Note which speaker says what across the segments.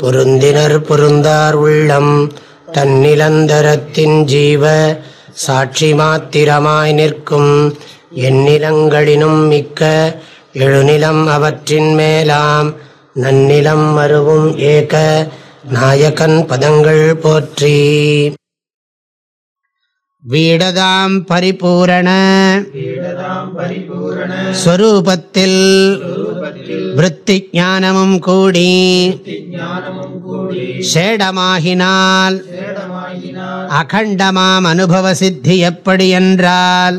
Speaker 1: பொருந்தினர் பொருந்தார் உள்ளம் தன்னிலந்தரத்தின் ஜீவ சாட்சி மாத்திரமாய் நிற்கும் எண்ணிலங்களினும் மிக்க எழுநிலம் அவற்றின் மேலாம் நன்னிலம் மறுவும் ஏக நாயகன் பதங்கள் போற்றி வீடதாம் பரிபூரண ஸ்வரூபத்தில் விற்பி ஞானமும் கூடி சேடமாகினால் அகண்டமாம் அனுபவ சித்தி எப்படி என்றால்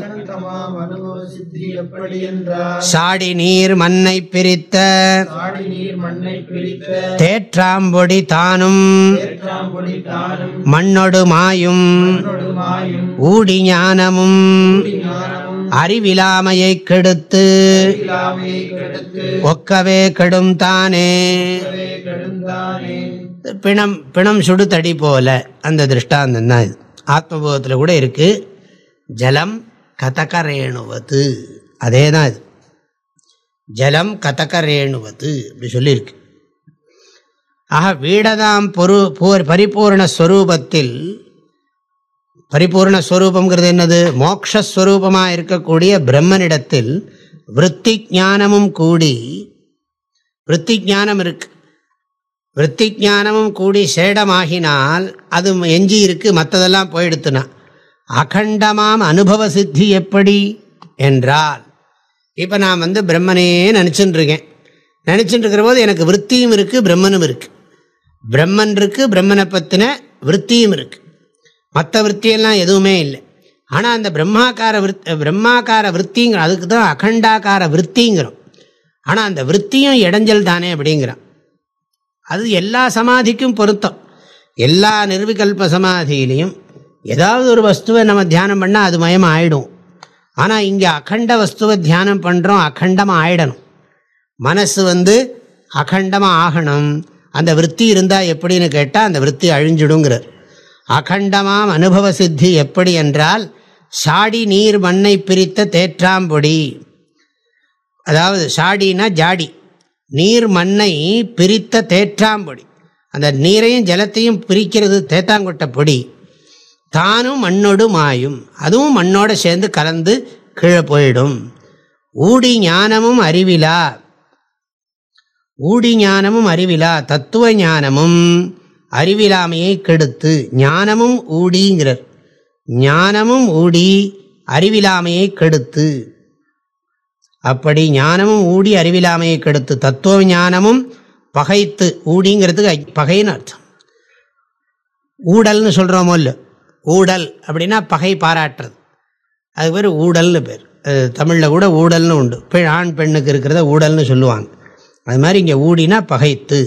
Speaker 1: சாடி நீர் மண்ணை பிரித்த தேற்றாம்பொடி தானும் மண்ணொடு மாயும் ஊடி ஞானமும் அறிவிலாமையை கெடுத்து ஒக்கவே கெடும் தானே பிணம் பிணம் சுடுதடி போல அந்த திருஷ்டாந்தம் இது ஆத்மபோதத்தில் கூட இருக்குது ஜலம் கதகரேணுவது அதே தான் இது ஜலம் கதகரேணுவது அப்படி சொல்லியிருக்கு ஆக வீடதாம் பொரு பரிபூர்ண ஸ்வரூபத்தில் பரிபூர்ண ஸ்வரூபங்கிறது என்னது மோக்ஷஸ்வரூபமாக இருக்கக்கூடிய பிரம்மனிடத்தில் விற்பி ஞானமும் கூடி விற்பி ஞானம் இருக்கு விற்பி ஞானமும் கூடி சேடமாகினால் அது எஞ்சி இருக்கு மற்றதெல்லாம் போயிடுத்துனா அகண்டமாம் அனுபவ சித்தி எப்படி என்றால் இப்போ நான் வந்து பிரம்மனையே நினச்சின்னு இருக்கேன் நினச்சிட்டு இருக்கிற போது எனக்கு விற்த்தியும் இருக்குது பிரம்மனும் இருக்குது பிரம்மன் இருக்குது பிரம்மனை பற்றின விற்த்தியும் இருக்குது மற்ற விற்த்தியெல்லாம் எதுவுமே இல்லை ஆனால் அந்த பிரம்மாக்கார விற் பிரம்மாக்கார விற்த்திங்கிறோம் அதுக்கு தான் அகண்டாக்கார விற்த்திங்கிறோம் ஆனால் அந்த விற்த்தியும் இடைஞ்சல் தானே அப்படிங்கிறோம் அது எல்லா சமாதிக்கும் பொருத்தம் எல்லா நிர்விகல்ப சமாதியிலையும் ஏதாவது ஒரு வஸ்துவை நம்ம தியானம் பண்ணால் அது மயம் ஆகிடும் ஆனால் இங்கே அகண்ட வஸ்துவை தியானம் பண்ணுறோம் அகண்டமாக ஆகிடணும் மனசு வந்து அகண்டமாக ஆகணும் அந்த விற்பி இருந்தால் எப்படின்னு கேட்டால் அந்த விற்பி அழிஞ்சிடுங்கிறார் அகண்டமாம் அனுபவ சித்தி எப்படி என்றால் சாடி நீர் மண்ணை பிரித்த தேற்றாம்பொடி அதாவது சாடினா ஜாடி நீர் மண்ணை பிரித்த தேற்றாம்பொடி அந்த நீரையும் ஜலத்தையும் பிரிக்கிறது தேத்தாங்கொட்டை பொடி தானும் மண்ணோடு மாயும் அதுவும் மண்ணோடு சேர்ந்து கலந்து கீழே போயிடும் ஊடி ஞானமும் அறிவிலா ஊடி ஞானமும் அறிவிலா தத்துவ ஞானமும் அறிவிலாமையை கெடுத்து ஞானமும் ஊடிங்கிறார் ஞானமும் ஊடி அறிவிலாமையை கெடுத்து அப்படி ஞானமும் ஊடி அறிவிலாமையை கெடுத்து தத்துவ ஞானமும் பகைத்து ஊடிங்கிறதுக்கு பகைன்னு அர்த்தம் ஊடல்னு சொல்கிறோமோ இல்லை ஊடல் அப்படின்னா பகை பாராட்டுறது அது பேர் ஊடல்னு பேர் தமிழில் கூட ஊடல்னு உண்டு பெண் ஆண் பெண்ணுக்கு இருக்கிறத ஊடல்னு சொல்லுவாங்க அது மாதிரி இங்கே ஊடினா பகைத்து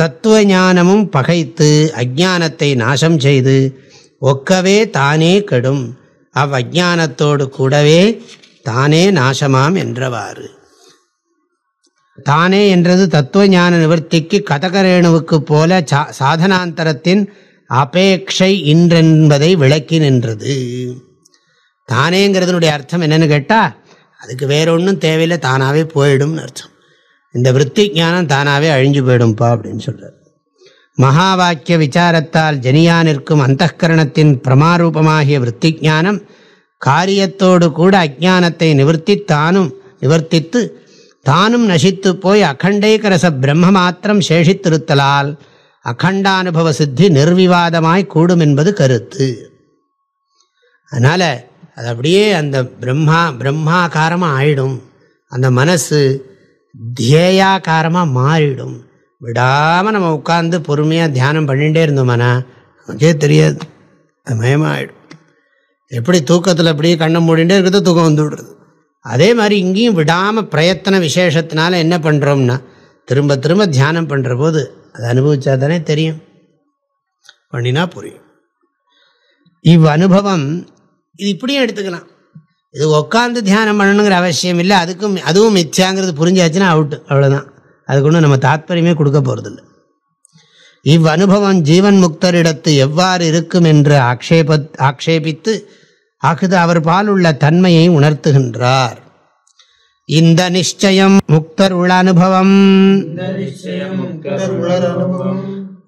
Speaker 1: தத்துவ ஞானமும் பகைத்து அஜானத்தை நாசம் செய்து ஒக்கவே தானே கெடும் அவ் அஜானத்தோடு கூடவே தானே நாசமாம் என்றவாறு தானே என்றது தத்துவ ஞான நிவர்த்திக்கு கதகரேணுவுக்கு போல சா சாதனாந்தரத்தின் அபேட்சை இன்றென்பதை விளக்கி நின்றது தானேங்கிறதுனுடைய அர்த்தம் என்னென்னு கேட்டால் அதுக்கு வேற ஒன்றும் தேவையில்லை தானாகவே போயிடும்னு அர்த்தம் இந்த விற்பி ஞானம் தானாகவே அழிஞ்சு போயிடும்பா அப்படின்னு சொல்கிறார் மகா வாக்கிய விசாரத்தால் ஜனியா நிற்கும் அந்தகரணத்தின் பிரமாரூபமாகிய விற்பி ஞானம் காரியத்தோடு கூட அஜானத்தை நிவர்த்தி தானும் நிவர்த்தித்து தானும் நசித்து போய் அகண்டேகரச பிரம்ம மாத்திரம் சேஷித்திருத்தலால் அகண்டானுபவ சித்தி நிர்விவாதமாய் கூடும் என்பது கருத்து அதனால் அது அப்படியே அந்த பிரம்மா பிரம்மாக்காரமாக ஆயிடும் அந்த மனசு தியேயாக்காரமாக மாறிடும் விடாமல் நம்ம உட்காந்து பொறுமையாக தியானம் பண்ணிகிட்டே இருந்தோம்னா நமக்கே தெரியாது மயமாகிடும் எப்படி தூக்கத்தில் அப்படியே கண்ணை மூடிகிட்டே இருக்கிறது தூக்கம் வந்து விடுறது அதே மாதிரி இங்கேயும் விடாமல் பிரயத்தன விசேஷத்தினால என்ன பண்ணுறோம்னா திரும்ப திரும்ப தியானம் பண்ணுற போது அது அனுபவிச்சா தானே தெரியும் பண்ணினா புரியும் இவ் அனுபவம் இது இப்படியும் எடுத்துக்கலாம் இது உட்காந்து தியானம் பண்ணணுங்கிற அவசியம் இல்லை அதுக்கும் அதுவும் மிச்சாங்கிறது புரிஞ்சாச்சுன்னா அவுட்டு அவ்வளோதான் அதுக்கு ஒன்றும் நம்ம தாத்பரியமே கொடுக்க போகிறதில்லை இவ் அனுபவம் ஜீவன் முக்தரிடத்து எவ்வாறு இருக்கும் என்று ஆக்ஷேப ஆக்ஷேபித்து அகுது அவர் பால் உள்ள தன்மையை உணர்த்துகின்றார் இந்த நிச்சயம் முக்தருள் அனுபவம்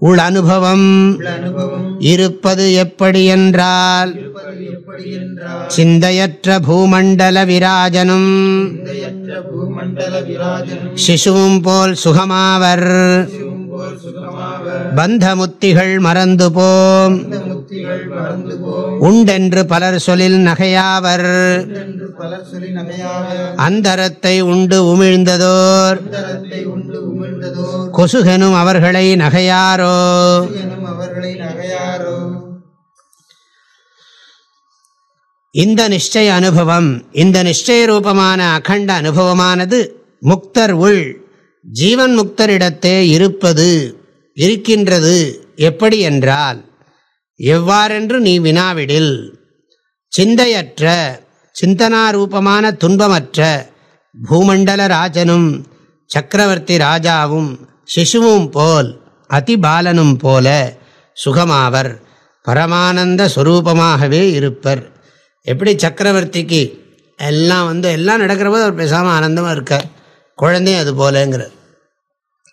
Speaker 1: உள் அனுபவம் இருப்பது எப்படி என்றால் சிந்தையற்ற பூமண்டல விராஜனும் சிசுவும் போல் சுகமாவர் பந்தமுத்திகள் மறந்து போம் உண்டென்று பலர் சொல்லில் நகையாவர் அந்தரத்தை உண்டு உமிழ்ந்ததோர் கொசுகனும் அவர்களை நகையாரோ இந்த நிச்சய அனுபவம் இந்த நிச்சய ரூபமான அகண்ட அனுபவமானது முக்தர் உள் ஜீவன் முக்தரிடத்தே இருப்பது இருக்கின்றது எப்படி என்றால் எவ்வாறென்று நீ வினாவிடில் சிந்தையற்ற சிந்தனாரூபமான துன்பமற்ற பூமண்டல ராஜனும் சக்கரவர்த்தி ராஜாவும் சிசுவும் போல் அதிபாலனும் போல சுகமாவர் பரமானந்த ஸ்வரூபமாகவே இருப்பர் எப்படி சக்கரவர்த்திக்கு எல்லாம் வந்து எல்லாம் போது அவர் பேசாமல் ஆனந்தமாக இருக்கார் குழந்தையும் அது போலங்கிற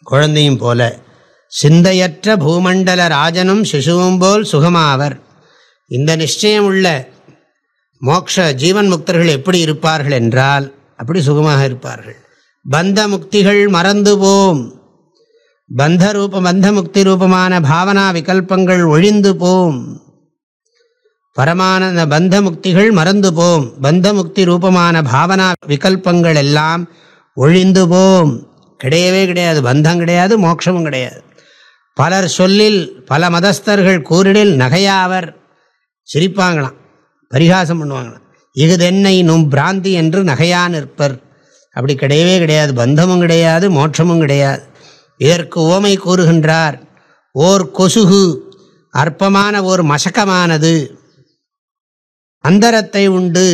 Speaker 1: குழந்தையும் போல சிந்தையற்ற பூமண்டல ராஜனும் சிசுவும் போல் சுகமாவர் இந்த நிச்சயம் உள்ள மோக்ஷ ஜீவன் முக்தர்கள் எப்படி இருப்பார்கள் என்றால் அப்படி சுகமாக இருப்பார்கள் பந்த முக்திகள் மறந்து போம் பந்த ரூப பந்த முக்தி ரூபமான பாவனா விகல்பங்கள் ஒழிந்து போம் பரமான பந்த முக்திகள் மறந்து போம் பந்த முக்தி ரூபமான பாவனா விகல்பங்கள் எல்லாம் ஒழிந்து போம் கிடையவே கிடையாது பந்தம் கிடையாது மோட்சமும் கிடையாது பலர் சொல்லில் பல மதஸ்தர்கள் கூறிடில் நகையாவர் சிரிப்பாங்களாம் பரிகாசம் பண்ணுவாங்களா இகுதென்னை நும் பிராந்தி என்று நகையா நிற்பர் அப்படி கிடையவே கிடையாது பந்தமும் கிடையாது மோட்சமும் கிடையாது இதற்கு ஓமை கூறுகின்றார் ஓர் கொசுகு அற்பமான ஓர் மசக்கமானது அந்தரத்தை உண்டு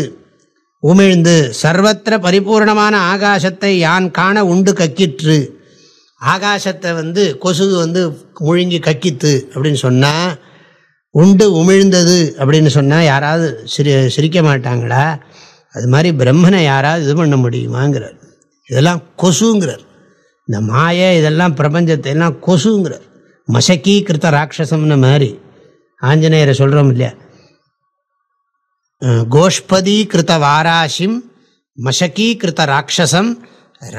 Speaker 1: உமிழ்ந்து சர்வத்திர பரிபூர்ணமான ஆகாசத்தை யான் காண உண்டு கக்கிற்று ஆகாசத்தை வந்து கொசுகு வந்து முழுங்கி கக்கித்து அப்படின்னு சொன்னால் உண்டு உமிழ்ந்தது அப்படின்னு சொன்னால் யாராவது சிரி சிரிக்க மாட்டாங்களா அது மாதிரி பிரம்மனை யாராவது இது பண்ண முடியுமாங்கிறார் இதெல்லாம் கொசுங்கிறார் இந்த மாய இதெல்லாம் பிரபஞ்சத்தை எல்லாம் கொசுங்கிறார் மசக்கீகிருத்த ராட்சசம்னு மாதிரி ஆஞ்சநேயரை சொல்கிறோம் இல்லையா கோஷ்பதி கிருத்த வாராசிம் மசக்கீகிருத்த ராட்சசம்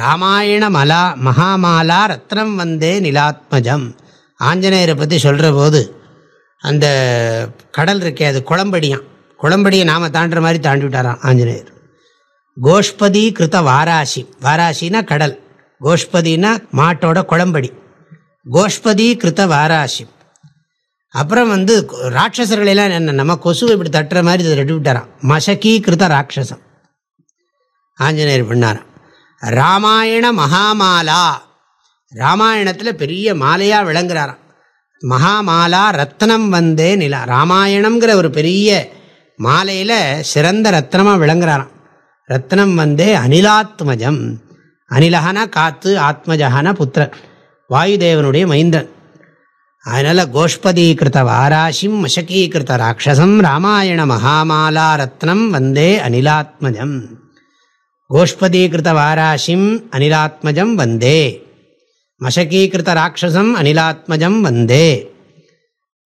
Speaker 1: ராமாயண மலா மகாமாலா ரத்னம் வந்தே நிலாத்மஜம் ஆஞ்சநேயரை பற்றி சொல்கிற போது அந்த கடல் இருக்கே அது குளம்படியான் குளம்படியை நாம் தாண்டுற மாதிரி தாண்டி விட்டாராம் ஆஞ்சநேயர் கோஷ்பதி கிருத்த வாராசி வாராசினா கடல் கோஷ்பதினா மாட்டோட குளம்படி கோஷ்பதி கிருத்த வாராசி அப்புறம் வந்து ராட்சசர்களெல்லாம் என்ன நம்ம கொசுவை இப்படி தட்டுற மாதிரி இதை ரெடி விட்டாராம் மசக்கி கிருத்த ராட்சசம் ஆஞ்சநேயர் பண்ணாராம் ராமாயண மகாமாலா ராமாயணத்தில் பெரிய மாலையாக விளங்குறாராம் மகாமாலா ரத்னம் வந்தே நிலா ராமாயணம்ங்கிற ஒரு பெரிய மாலையில் சிறந்த ரத்னமாக விளங்குறாராம் ரத்னம் வந்தே அனிலாத்மஜம் அனிலகனா காத்து ஆத்மஜகனா புத்திரன் வாயுதேவனுடைய மைந்தன் அதனால் கோஷ்பதீகிருத்த வாராசிம் மசகீகிருத்த ராட்சசம் ராமாயண மகாமாலா ரத்னம் வந்தே அனிலாத்மஜம் கோஷ்பதீகிருத்த வாராசிம் அனிலாத்மஜம் வந்தே மசகீகிருத்த ராட்சசம் அனிலாத்மஜம் வந்தே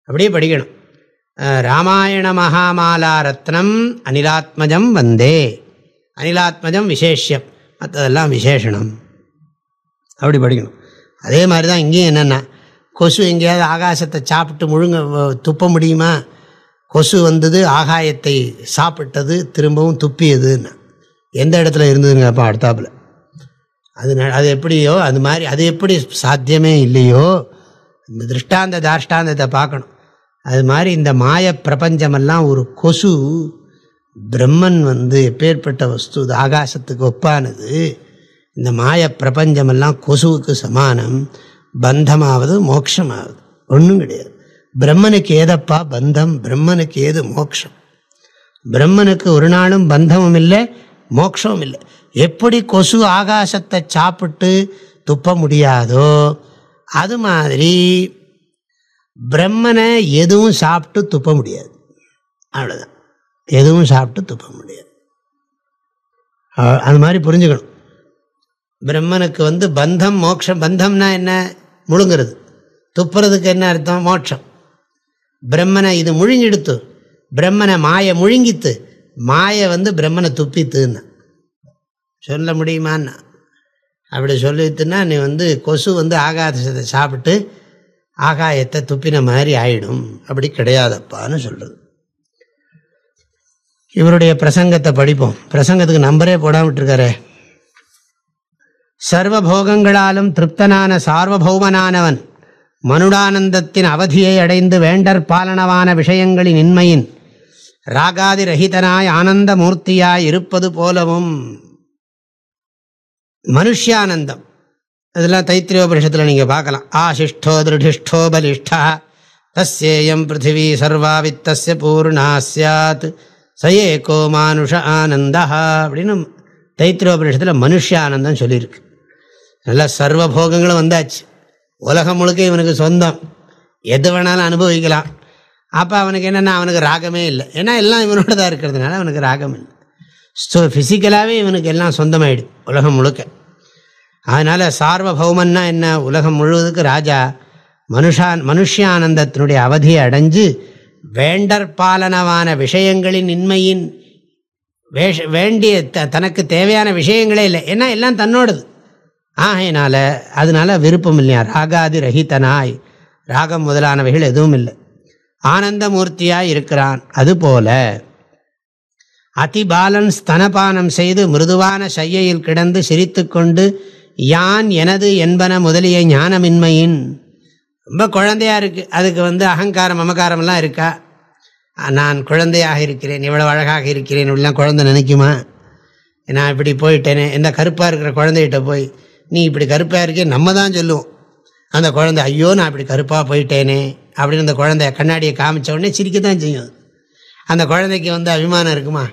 Speaker 1: அப்படியே படிக்கணும் ராமாயண மகாமாலா ரத்னம் அனிலாத்மஜம் வந்தே அனிலாத்மஜம் விசேஷம் மற்றதெல்லாம் விசேஷனம் அப்படி படிக்கணும் அதே மாதிரி தான் இங்கேயும் என்னென்னா கொசு எங்கேயாவது ஆகாசத்தை சாப்பிட்டு முழுங்க துப்ப முடியுமா கொசு வந்தது ஆகாயத்தை சாப்பிட்டது திரும்பவும் துப்பியதுன்னு எந்த இடத்துல இருந்ததுங்க அப்போ அடுத்தாப்பில் அது அது எப்படியோ அது மாதிரி அது எப்படி சாத்தியமே இல்லையோ இந்த திருஷ்டாந்த தாஷ்டாந்தத்தை பார்க்கணும் அது மாதிரி இந்த மாய பிரபஞ்சமெல்லாம் ஒரு கொசு பிரம்மன் வந்து எப்பேற்பட்ட வஸ்து ஆகாசத்துக்கு ஒப்பானது இந்த மாய பிரபஞ்சமெல்லாம் கொசுவுக்கு சமானம் பந்தமாவது மோக்ஷமாவது ஒன்றும் கிடையாது பிரம்மனுக்கு ஏதப்பா பந்தம் பிரம்மனுக்கு ஏது மோக்ஷம் பிரம்மனுக்கு ஒரு நாளும் பந்தமும் இல்லை மோட்சம் இல்லை எப்படி கொசு ஆகாசத்தை சாப்பிட்டு துப்ப முடியாதோ அது மாதிரி பிரம்மனை எதுவும் சாப்பிட்டு துப்ப முடியாது அவ்வளோதான் எதுவும் சாப்பிட்டு துப்ப முடியாது அது மாதிரி புரிஞ்சுக்கணும் பிரம்மனுக்கு வந்து பந்தம் மோட்சம் பந்தம்னா என்ன முழுங்கிறது துப்புறதுக்கு என்ன அர்த்தம் மோட்சம் பிரம்மனை இது முழுங்கிடுத்து பிரம்மனை மாயை முழுங்கித்து மாயை வந்து பிரம்மனை துப்பித்துன்னு சொல்ல முடியுமான்னு அப்படி சொல்லித்துன்னா நீ வந்து கொசு வந்து ஆகாசத்தை சாப்பிட்டு ஆகாயத்தை துப்பின மாதிரி ஆயிடும் அப்படி கிடையாதப்பான்னு சொல்கிறது இவருடைய பிரசங்கத்தை படிப்போம் பிரசங்கத்துக்கு நம்பரே போடாமட்டிருக்காரே சர்வபோகங்களாலும் திருப்தனான சார்வபௌமனானவன் மனுடானந்தத்தின் அவதியை அடைந்து வேண்டற் பாலனவான விஷயங்களின் இன்மையின் ராகாதி ரஹிதனாய் ஆனந்த மூர்த்தியாய் இருப்பது போலவும் மனுஷியானந்தம் இதெல்லாம் தைத்திரியோபரிஷத்தில் நீங்கள் பார்க்கலாம் ஆசிஷ்டோ திருடிஷ்டோ பலிஷ்டா தஸ்யேயம் பிருத்திவி சர்வாவித்தஸ்ய பூர்ணா சாத் சயேகோ மானுஷ ஆனந்தா அப்படின்னு தைத்திரோபனிஷத்தில் மனுஷியானந்தம் சொல்லியிருக்கு நல்லா சர்வ போகங்களும் வந்தாச்சு உலகம் முழுக்க இவனுக்கு சொந்தம் எது வேணாலும் அனுபவிக்கலாம் அப்போ அவனுக்கு என்னென்னா அவனுக்கு ராகமே இல்லை ஏன்னா எல்லாம் இவனோடதாக இருக்கிறதுனால அவனுக்கு ராகம் இல்லை ஸோ ஃபிசிக்கலாகவே இவனுக்கு எல்லாம் சொந்தமாயிடுது உலகம் முழுக்க அதனால் சார்வபௌமன்னா என்ன உலகம் முழுவதுக்கு ராஜா மனுஷான் மனுஷியானந்தத்தினுடைய அவதியை அடைஞ்சு வேண்டற்பாலனவான விஷயங்களின் இன்மையின் வேஷ வேண்டிய த தனக்கு தேவையான விஷயங்களே இல்லை ஏன்னா எல்லாம் தன்னோடது ஆகையினால் அதனால் விருப்பம் இல்லையா ராகாதி ரஹிதனாய் ராகம் முதலானவைகள் எதுவும் இல்லை ஆனந்தமூர்த்தியாக இருக்கிறான் அதுபோல அதிபாலன் ஸ்தனபானம் செய்து மிருதுவான சையையில் கிடந்து சிரித்து கொண்டு யான் எனது என்பன முதலிய ஞானமின்மையின் ரொம்ப குழந்தையாக இருக்குது அதுக்கு வந்து அகங்காரம் அமகாரம்லாம் இருக்கா நான் குழந்தையாக இருக்கிறேன் இவ்வளோ அழகாக இருக்கிறேன் இப்படிலாம் குழந்தை நினைக்குமா நான் இப்படி போயிட்டேனே இந்த கருப்பாக இருக்கிற குழந்தைகிட்ட போய் நீ இப்படி கருப்பாக இருக்கே நம்ம தான் சொல்லுவோம் அந்த குழந்தை ஐயோ நான் இப்படி கருப்பாக போயிட்டேனே அப்படின்னு அந்த குழந்தைய கண்ணாடியை காமிச்ச உடனே சிரிக்க தான் செய்யும் அந்த குழந்தைக்கு வந்து அபிமானம் இருக்குமா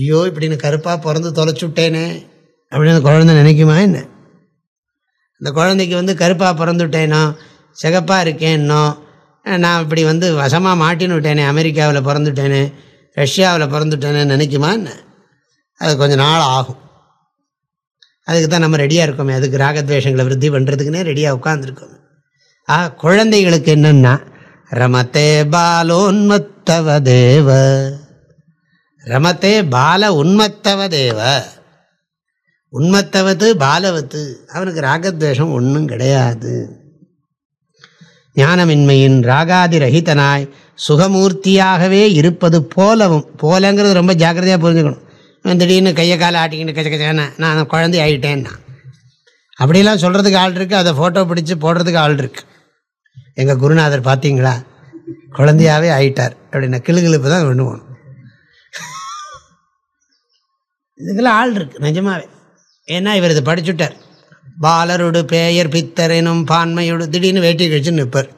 Speaker 1: ஐயோ இப்படின்னு கருப்பாக பிறந்து தொலைச்சுட்டேனே அப்படின்னு அந்த குழந்தை நினைக்குமா என்ன அந்த குழந்தைக்கு வந்து கருப்பாக பிறந்துட்டேனோ சிகப்பாக இருக்கேன்னோ நான் இப்படி வந்து வசமாக மாட்டின்னு விட்டேனே அமெரிக்காவில் பிறந்துட்டேனே ரஷ்யாவில் பிறந்துட்டேனே நினைக்குமா என்ன அது கொஞ்சம் நாள் ஆகும் அதுக்கு தான் நம்ம ரெடியாக இருக்கோமே அது ராகத்வேஷங்களை விருத்தி பண்ணுறதுக்குன்னே ரெடியாக உட்காந்துருக்கோம் ஆ குழந்தைகளுக்கு என்னென்னா ரமத்தே பாலோன்மத்தவ தேவ ரமத்தே பால உன்மத்தவ தேவ உண்மத்தவத்து பாலவத்து அவனுக்கு ராகத்வேஷம் ஒன்றும் கிடையாது ஞானமின்மையின் ராகாதி ரஹிதனாய் சுகமூர்த்தியாகவே இருப்பது போலவும் போலங்கிறது ரொம்ப ஜாக்கிரதையாக புரிஞ்சுக்கணும் திடீர்னு கையை காலை ஆட்டிக்கின்னு கச்ச கச்சேன்னு நான் குழந்தை ஆகிட்டேன்னா அப்படிலாம் சொல்கிறதுக்கு ஆள் இருக்குது அதை ஃபோட்டோ பிடிச்சி போடுறதுக்கு ஆள் இருக்குது எங்கள் குருநாதர் பார்த்தீங்களா குழந்தையாகவே ஆகிட்டார் அப்படின்னா கிளுகிழப்பு தான் கொண்டு போகணும் இதுக்கெல்லாம் ஆள் இருக்குது நிஜமாவே ஏன்னா இவர் இதை படிச்சுட்டார் பாலரோடு பேயர் பித்தரெனும் பான்மையோடு திடீர்னு வேட்டி கழிச்சு நிற்பார்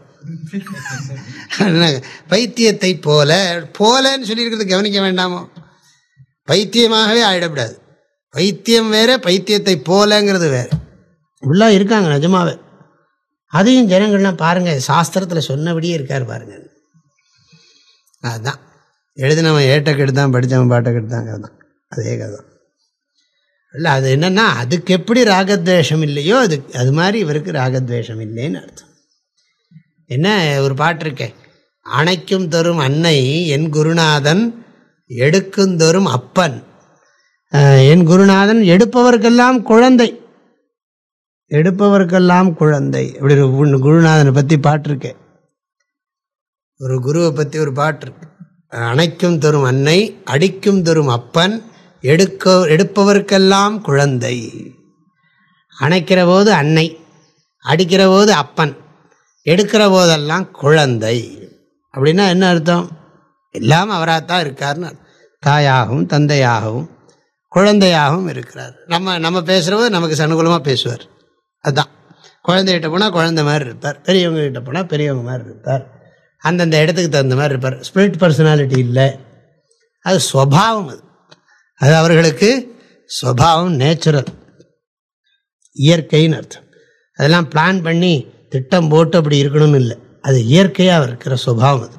Speaker 1: பைத்தியத்தை போல போலன்னு சொல்லியிருக்கிறது கவனிக்க வேண்டாமோ பைத்தியமாகவே ஆயிடக்கூடாது பைத்தியம் வேற பைத்தியத்தை போலங்கிறது வேற இப்படிலாம் இருக்காங்க நிஜமாவே அதையும் ஜனங்கள்லாம் பாருங்கள் சாஸ்திரத்தில் சொன்னபடியே இருக்கார் பாருங்கள் அதுதான் எழுதினவன் ஏட்ட கெடுத்தான் படித்தவன் பாட்டை கெடுத்தான் அதுதான் அதே கதை இல்லை அது என்னென்னா அதுக்கு எப்படி ராகத்வேஷம் இல்லையோ அது அது மாதிரி இவருக்கு ராகத்வேஷம் இல்லைன்னு அர்த்தம் என்ன ஒரு பாட்டு இருக்கேன் அணைக்கும் தரும் அன்னை என் குருநாதன் எடுக்குந்தோறும் அப்பன் என் குருநாதன் எடுப்பவர்க்கெல்லாம் குழந்தை எடுப்பவர்க்கெல்லாம் குழந்தை இப்படி ஒரு குருநாதனை பற்றி பாட்டிருக்கேன் ஒரு குருவை பற்றி ஒரு பாட்டு இருக்கு அணைக்கும் தரும் அன்னை அடிக்கும் தரும் அப்பன் எடுக்க எடுப்பவர்க்கெல்லாம் குழந்தை அணைக்கிற போது அன்னை அடிக்கிற போது அப்பன் எடுக்கிற போதெல்லாம் குழந்தை அப்படின்னா என்ன அர்த்தம் எல்லாம் அவராகத்தான் இருக்கார்னு தாயாகவும் தந்தையாகவும் குழந்தையாகவும் இருக்கிறார் நம்ம நம்ம பேசுகிறவங்க நமக்கு சனுகூலமாக பேசுவார் அதுதான் குழந்தைகிட்ட போனால் குழந்தை மாதிரி இருப்பார் பெரியவங்க கிட்ட போனால் பெரியவங்க மாதிரி இருப்பார் அந்தந்த இடத்துக்கு தகுந்த மாதிரி இருப்பார் ஸ்பிரிட் பர்சனாலிட்டி இல்லை அது ஸ்வபாவம் அது அது அவர்களுக்கு ஸ்வபாவம் நேச்சுரல் இயற்கைன்னு அர்த்தம் அதெல்லாம் பிளான் பண்ணி திட்டம் போட்டு அப்படி இருக்கணும்னு இல்லை அது இயற்கையாக இருக்கிற சுபாவம் அது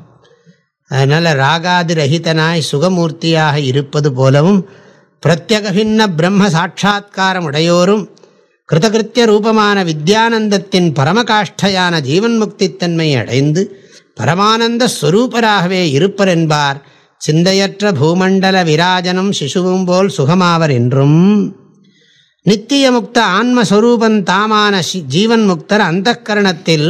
Speaker 1: அதனால் ராகாதி ரஹிதனாய் சுகமூர்த்தியாக இருப்பது போலவும் பிரத்யகின்ன பிரம்ம சாட்சா்காரம் உடையோரும் கிருதகிருத்திய ரூபமான வித்யானந்தத்தின் பரமகாஷ்டையான ஜீவன் முக்தித்தன்மையை அடைந்து பரமானந்த ஸ்வரூபராகவே இருப்பர் என்பார் சிந்தையற்ற பூமண்டல விராஜனும் சிசுவும் போல் சுகமாவர் என்றும் நித்திய முக்த ஆன்மஸ்வரூபன் தாமான ஜீவன் முக்தர் அந்தக்கரணத்தில்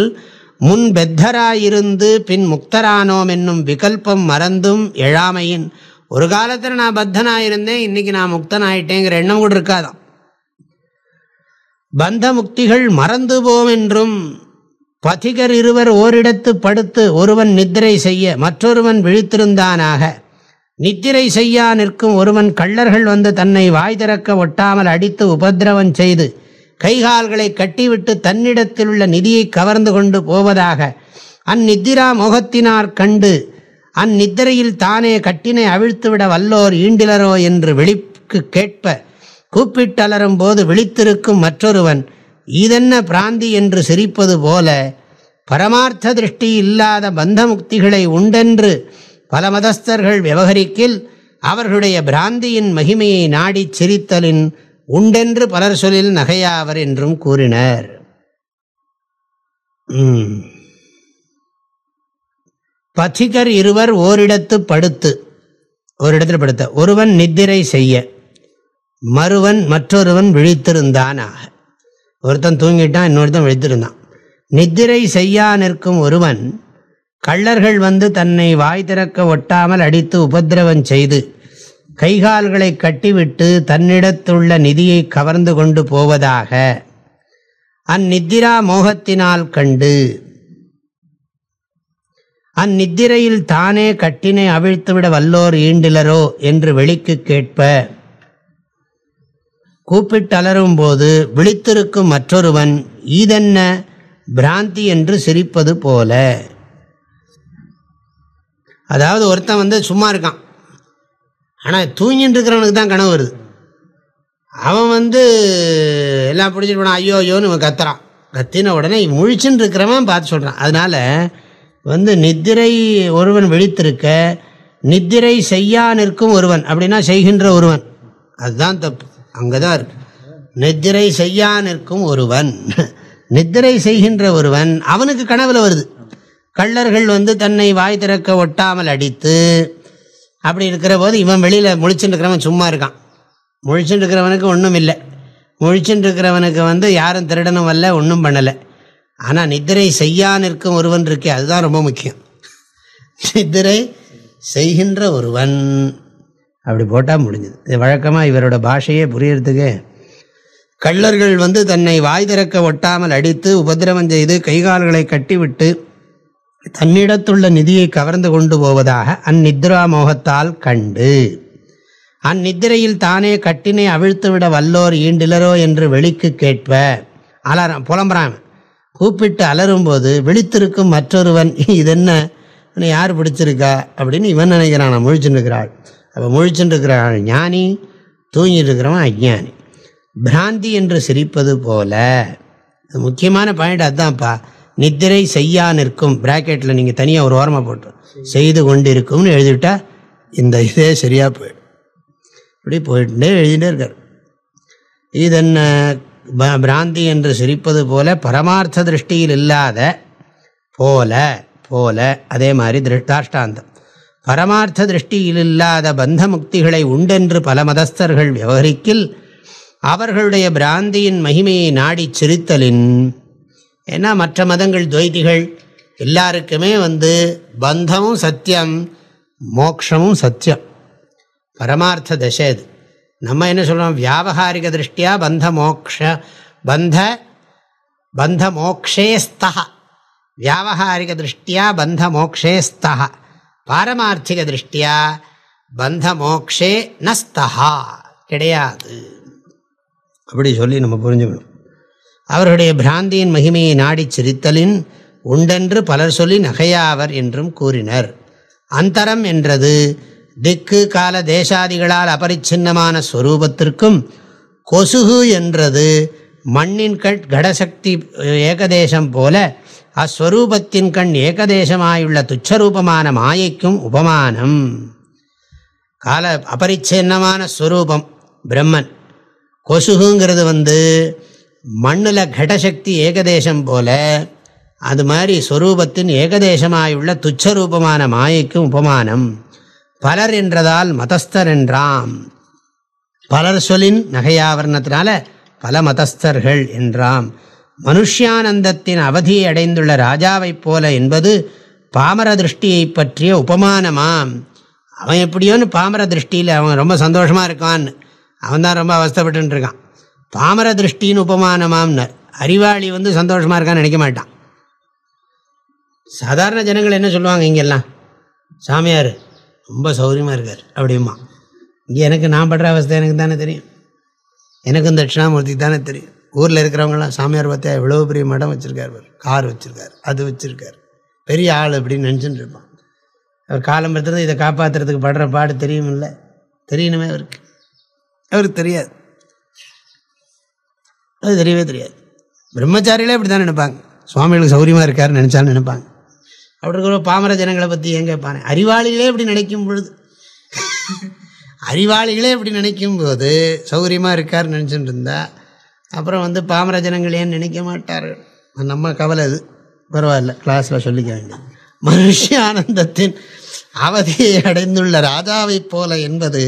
Speaker 1: முன் பெத்தராயிருந்து பின் முக்தரானோம் என்னும் விகல்பம் மறந்தும் எழாமையின் ஒரு காலத்தில் நான் பத்தனாயிருந்தேன் இன்றைக்கி நான் முக்தனாயிட்டேங்கிற எண்ணம் கூட இருக்காதான் பந்த முக்திகள் மறந்து போம் என்றும் பதிகர் இருவர் ஓரிடத்து படுத்து ஒருவன் நித்திரை செய்ய மற்றொருவன் விழித்திருந்தானாக நித்திரை செய்யா நிற்கும் ஒருவன் கள்ளர்கள் வந்து தன்னை வாய் திறக்க ஒட்டாமல் அடித்து உபதிரவம் செய்து கைகால்களை கட்டிவிட்டு தன்னிடத்தில் உள்ள நிதியை கவர்ந்து கொண்டு போவதாக அந்நித்திரா முகத்தினார் கண்டு அந்நித்திரையில் தானே கட்டினை அவிழ்த்துவிட வல்லோர் ஈண்டிலரோ என்று விழிக்கு கேட்ப கூப்பிட்டலரும் போது விழித்திருக்கும் மற்றொருவன் இதென்ன பிராந்தி என்று சிரிப்பது போல பரமார்த்த திருஷ்டி இல்லாத பந்தமுக்திகளை உண்டென்று பல மதஸ்தர்கள் விவகரிக்கில் அவர்களுடைய பிராந்தியின் மகிமையை நாடிச் சிரித்தலின் உண்டென்று பலர் சொல்லில் நகையாவர் என்றும் கூறினர் பதிகர் இருவர் ஓரிடத்து படுத்து ஒரு இடத்துல படுத்த ஒருவன் நித்திரை செய்ய மறுவன் மற்றொருவன் ஆக ஒருத்தன் தூங்கிட்டான் இன்னொருத்தன் விழித்திருந்தான் நித்திரை செய்யா நிற்கும் ஒருவன் கள்ளர்கள் வந்து தன்னை வாய் திறக்க ஒட்டாமல் அடித்து உபதிரவம் செய்து கைகால்களை கட்டிவிட்டு தன்னிடத்துள்ள நிதியை கவர்ந்து கொண்டு போவதாக அந்நித்திரா மோகத்தினால் கண்டு அந்நித்திரையில் தானே கட்டினை அவிழ்த்துவிட வல்லோர் ஈண்டிலரோ என்று வெளிக்கு கேட்ப கூப்பிட்டலரும் போது விழித்திருக்கும் மற்றொருவன் ஈதென்ன பிராந்தி என்று சிரிப்பது போல அதாவது ஒருத்தன் வந்து சும்மா இருக்கான் ஆனால் தூங்கிட்டு இருக்கிறவனுக்கு தான் கனவு வருது அவன் வந்து எல்லாம் பிடிச்சிட்டு போனான் ஐயோ ஐயோன்னு இவன் கத்துறான் கத்தின உடனே முழிச்சுன்னு இருக்கிறவன் பார்த்து சொல்கிறான் அதனால் வந்து நித்திரை ஒருவன் விழித்திருக்க நித்திரை செய்யா நிற்கும் ஒருவன் அப்படின்னா செய்கின்ற ஒருவன் அதுதான் தப்பு அங்கே தான் இருக்கு நித்திரை செய்யா நிற்கும் ஒருவன் நித்திரை செய்கின்ற ஒருவன் அவனுக்கு கனவில் வருது கள்ளர்கள் வந்து தன்னை வாய் திறக்க ஒட்டாமல் அடித்து அப்படி இருக்கிற போது இவன் வெளியில் முழிச்சுட்டு இருக்கிறவன் சும்மா இருக்கான் முழிச்சுட்டு இருக்கிறவனுக்கு ஒன்றும் இல்லை முழிச்சுட்டு இருக்கிறவனுக்கு வந்து யாரும் திருடனும் வரல ஒன்றும் பண்ணலை ஆனால் நித்திரை செய்யா நிற்கும் ஒருவன் இருக்கே அதுதான் ரொம்ப முக்கியம் நித்திரை செய்கின்ற ஒருவன் அப்படி போட்டால் முடிஞ்சது இது வழக்கமாக இவரோட பாஷையே புரியறதுக்கு கள்ளர்கள் வந்து தன்னை வாய் திறக்க ஒட்டாமல் அடித்து உபதிரவம் செய்து கைகால்களை கட்டிவிட்டு தன்னிடத்துள்ள நிதியை கவர்ந்து கொண்டு போவதாக அந்நித்ரா மோகத்தால் கண்டு அந்நித்திரையில் தானே கட்டினை அவிழ்த்துவிட வல்லோர் ஈண்டிலரோ என்று வெளிக்கு கேட்ப அலற புலம்புறான் கூப்பிட்டு அலரும்போது விழித்திருக்கும் மற்றொருவன் இதென்ன யார் பிடிச்சிருக்கா அப்படின்னு இவன் நினைக்கிறான் நான் முழிச்சுட்டுருக்கிறாள் அப்போ முழிச்சுட்டுருக்கிறாள் ஞானி தூங்கிட்டு இருக்கிறவன் அஜ்ஞானி பிராந்தி என்று சிரிப்பது போல முக்கியமான பாயிண்ட் அதுதான்ப்பா நித்திரை செய்யா நிற்கும் பிராக்கெட்டில் நீங்கள் தனியாக ஒரு ஓரமாக போட்டு செய்து கொண்டு இருக்கும்னு எழுதிவிட்டா இந்த இதே சரியாக போயிடும் இப்படி போயிட்டு எழுதிட்டே இருக்கார் இதென்ன பிராந்தி என்று சிரிப்பது போல பரமார்த்த திருஷ்டியில் இல்லாத போல போல அதே மாதிரி திருஷ்டாஷ்டாந்தம் பரமார்த்த திருஷ்டியில் இல்லாத பந்த முக்திகளை உண்டென்று பல மதஸ்தர்கள் விவகரிக்கில் அவர்களுடைய பிராந்தியின் மகிமையை நாடி சிரித்தலின் ஏன்னா மற்ற மதங்கள் துவைதிகள் எல்லாருக்குமே வந்து பந்தமும் சத்தியம் மோக்ஷமும் சத்தியம் பரமார்த்த தசை அது நம்ம என்ன சொல்கிறோம் வியாபகாரிக திருஷ்டியா பந்த மோக்ஷ பந்த பந்த ஸ்தக வியாபகாரிக திருஷ்டியா பந்த மோக்ஷேஸ்தா பாரமார்த்திக திருஷ்டியா பந்த மோக்ஷே நஸ்தகா கிடையாது அப்படி சொல்லி நம்ம புரிஞ்சுக்கணும் அவர்களுடைய பிராந்தியின் மகிமையை நாடி சிரித்தலின் உண்டென்று பலர் சொல்லி நகையாவர் என்றும் கூறினர் அந்தரம் என்றது திக்கு கால தேசாதிகளால் அபரிச்சின்னமான ஸ்வரூபத்திற்கும் கொசுகு என்றது மண்ணின் கண் கடசக்தி ஏகதேசம் போல அஸ்வரூபத்தின் கண் ஏகதேசமாயுள்ள துச்சரூபமான மாயைக்கும் உபமானம் கால அபரிச்சின்னமான ஸ்வரூபம் பிரம்மன் கொசுகுங்கிறது வந்து மண்ணில் கடசக்தி ஏகதேசம் போல அது மாதிரி ஸ்வரூபத்தின் ஏகதேசமாயுள்ள துச்சரூபமான மாயைக்கும் உபமானம் பலர் என்றதால் மதஸ்தர் என்றாம் பலர் சொலின் நகையாவரணத்தினால பல மதஸ்தர்கள் என்றாம் மனுஷ்யானந்தத்தின் அவதியை அடைந்துள்ள ராஜாவைப் போல என்பது பாமர திருஷ்டியை பற்றிய உபமானமாம் அவன் எப்படியோன்னு பாமர திருஷ்டியில் அவன் ரொம்ப சந்தோஷமாக இருக்கான்னு அவன் தான் ரொம்ப அவஸ்தப்பட்டு இருக்கான் பாமர திருஷ்டின்னு உபமானமாம்னர் அறிவாளி வந்து சந்தோஷமாக இருக்கான்னு நினைக்க மாட்டான் சாதாரண ஜனங்கள் என்ன சொல்லுவாங்க இங்கெல்லாம் சாமியார் ரொம்ப சௌகரியமாக இருக்கார் அப்படிமா இங்கே எனக்கு நான் படுற அவஸ்தை எனக்கு தானே தெரியும் எனக்கும் தட்சிணாமூர்த்தி தானே தெரியும் ஊரில் இருக்கிறவங்களாம் சாமியார் பார்த்தா எவ்வளோ பெரிய மடம் வச்சுருக்கார் கார் வச்சுருக்கார் அது வச்சுருக்கார் பெரிய ஆள் அப்படின்னு நினச்சின்னு இருப்பான் அவர் காலம் இதை காப்பாற்றுறதுக்கு படுற பாடு தெரியும் இல்லை தெரியணுமே அவருக்கு அவருக்கு தெரியாது அது தெரியவே தெரியாது பிரம்மச்சாரிகளே இப்படி தான் நினைப்பாங்க சுவாமிகளுக்கு சௌரியமாக இருக்காருன்னு நினச்சாலும் நினைப்பாங்க அப்படி இருக்கிற பாமர ஜனங்களை பற்றி ஏன் கேட்பானே அறிவாளிகளே இப்படி நினைக்கும் பொழுது அறிவாளிகளே இப்படி நினைக்கும் போது சௌகரியமாக இருக்காருன்னு நினச்சிட்டு இருந்தா அப்புறம் வந்து பாமர ஜனங்கள் ஏன் நினைக்க மாட்டார்கள் நம்ம கவலை அது பரவாயில்ல கிளாஸில் சொல்லிக்க வேண்டாம் மனுஷ ஆனந்தத்தின் அவதியை அடைந்துள்ள ராஜாவைப் போல என்பது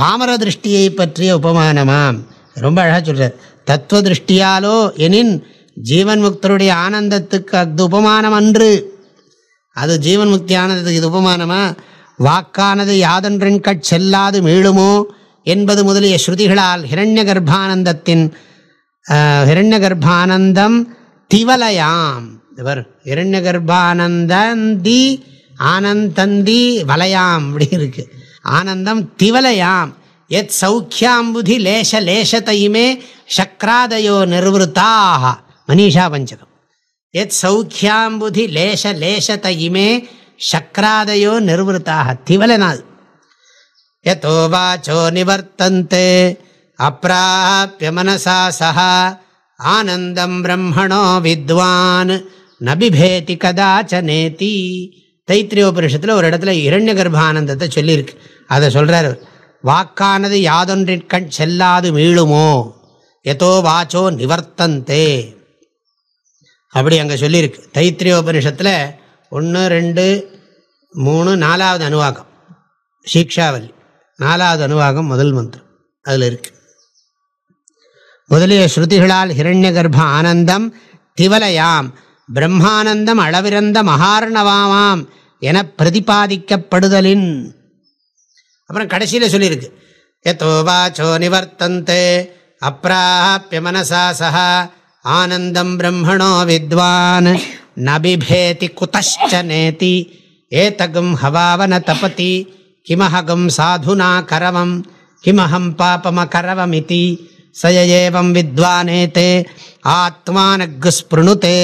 Speaker 1: பாமர திருஷ்டியை பற்றிய உபமானமாம் ரொம்ப அழகாக சொல்கிறார் தத்துவ திருஷ்டியாலோ எனின் ஜீவன் முக்தருடைய ஆனந்தத்துக்கு அது உபமானம் அன்று அது ஜீவன் முக்தி ஆனந்தத்துக்கு இது உபமானமா வாக்கானது யாதொன்றின் கட் செல்லாது மீளுமோ என்பது முதலிய ஸ்ருதிகளால் ஹிரண்ய கர்ப்பானந்தத்தின் ஹிரண்ய கர்ப்பானந்தம் திவலையாம் இவர் இரண்ய கர்ப்பானந்தந்தி ஆனந்தந்தி வலையாம் அப்படி இருக்கு ஆனந்தம் திவலையாம் எத் சௌக்கியாம்புதி லேச லேசத்தையுமே சக்கராதயோ நிர்வத்தாக மனிஷா பஞ்சகம் எத் சௌக்கியாம்புதி லேச லேசத்தையுமே சக்கராதயோ நிர்வத்தாக திவலனாது எதோ வாச்சோ நிவர்த்தந்தே அப்பிராபிய மனசா சகா ஆனந்தம் பிரம்மணோ வித்வான் நபிபேதி கதாச்ச கதாச்சனேதி தைத்திரியோபனிஷத்தில் ஒரு இடத்துல இரண்ய கர்ப்பானந்தத்தை சொல்லியிருக்கு அதை சொல்கிறார் வாக்கானது யாதொன்றிற்கண் செல்லாது மீளுமோ எதோ வாச்சோ நிவர்த்தந்தே அப்படி அங்கே சொல்லியிருக்கு உபனிஷத்தில் ஒன்று ரெண்டு மூணு நாலாவது அணுவாகம் சீக்ஷாவல்லி நாலாவது அணுவாகம் முதல் மந்திரம் அதில் இருக்கு முதலிய ஸ்ருதிகளால் ஹிரண்ய கர்ப்ப ஆனந்தம் திவலையாம் பிரம்மானந்தம் அளவிறந்த மகாரணவாமாம் என பிரதிபாதிக்கப்படுதலின் அப்புறம் கடைசியில் சொல்லியிருக்கு எத்தோ வாச்சோ நிவர்த்தந்தே அப்பிராப்பிய மனசா சஹா ஆனந்தம் பிரம்மணோ வித்வான் நபிபேதி குதஷ்ட நேதி ஏதகும் ஹவாவன தபதி கிமஹகம் சாதுனா கரவம் கிமஹம் பாபம கரவமிதி சயஏவம் வித்வானேதே ஆத்மானகுஸ்பிருணுதே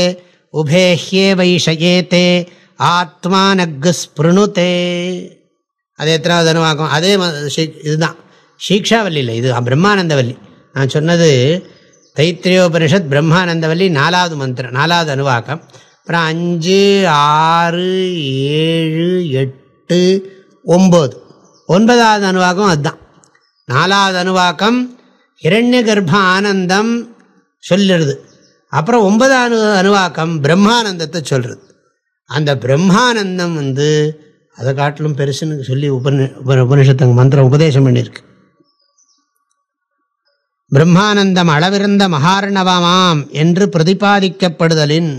Speaker 1: உபேஹ்யே வைஷயேதே ஆத்மானகுஸ்பிருணுதே அது எத்தனாவது தனுவாக்கம் அதே இதுதான் இல்லை இது பிரம்மானந்தவல்லி நான் சொன்னது தைத்திரியோபனிஷத் பிரம்மானந்தவல்லி நாலாவது மந்திரம் நாலாவது அணுவாக்கம் அப்புறம் அஞ்சு ஆறு ஏழு எட்டு ஒம்பது ஒன்பதாவது அணுவாக்கம் அதுதான் நாலாவது அணுவாக்கம் இரண்ய கர்ப்ப ஆனந்தம் சொல்லுறது அப்புறம் ஒன்பதாவது அணுவாக்கம் பிரம்மானந்தத்தை சொல்கிறது அந்த பிரம்மானந்தம் வந்து அதை காட்டிலும் பெருசுன்னு சொல்லி உபனி உபனிஷத்துக்கு மந்திரம் உபதேசம் பண்ணியிருக்கு பிரம்மானந்தம் அளவிருந்த மகாரணவமாம் என்று பிரதிபாதிக்கப்படுதலின்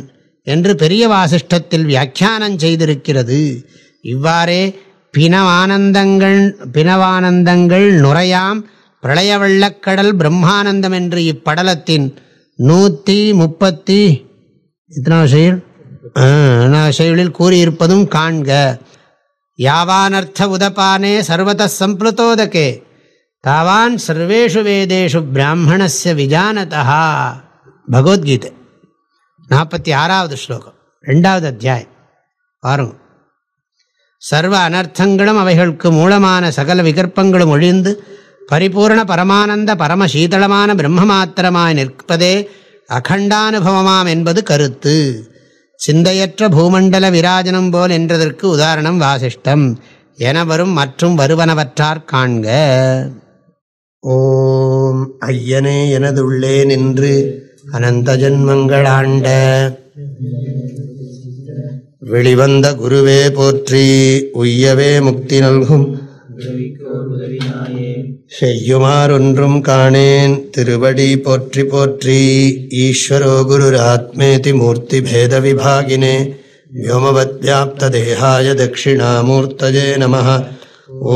Speaker 1: என்று பெரிய வாசிஷ்டத்தில் வியாக்கியானம் செய்திருக்கிறது இவ்வாறே பிணவானந்தங்கள் பிணவானந்தங்கள் நுரையாம் பிரளயவள்ளக்கடல் பிரம்மானந்தம் என்று இப்படலத்தின் நூற்றி முப்பத்தி இத்தனாவது செயல் செயலில் கூறியிருப்பதும் காண்க யாவானர்த்த உதபானே சர்வத சம்பிளுதோதகே தாவான் சர்வேஷு வேதேஷு பிராமணஸ்ய விஜானதா பகவத்கீதை நாற்பத்தி ஆறாவது ஸ்லோகம் ரெண்டாவது அத்தியாயம் பாருங்க சர்வ அனர்த்தங்களும் அவைகளுக்கு மூலமான சகல விகற்பங்களும் ஒழிந்து பரிபூர்ண பரமானந்த பரமசீதளமான பிரம்ம மாத்திரமாய் நிற்பதே அகண்டானுபவமாம் என்பது கருத்து சிந்தையற்ற பூமண்டல விராஜனம் போல் என்றதற்கு உதாரணம் வாசிஷ்டம் என வரும் மற்றும் வருவனவற்றார் காண்க ஓம் ஐயனே எனது உள்ளே நின்று அனந்த ஜன்மங்களாண்ட வெளிவந்த குருவே போற்றி உய்யவே முக்தி நல்கும் செய்யுமாறொன்றும் காணேன் திருவடி போற்றி போற்றி ஈஸ்வரோ குரு ஆத்மேதி மூர்த்தி பேத விபாகினே வோமவத் வியாப்த தேகாய தட்சிணாமூர்த்தஜே நம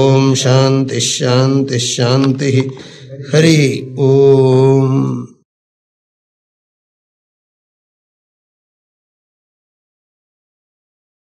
Speaker 1: ஓம் சாந்தி ஷாந்தி ஷாந்தி ஹரி ஓம்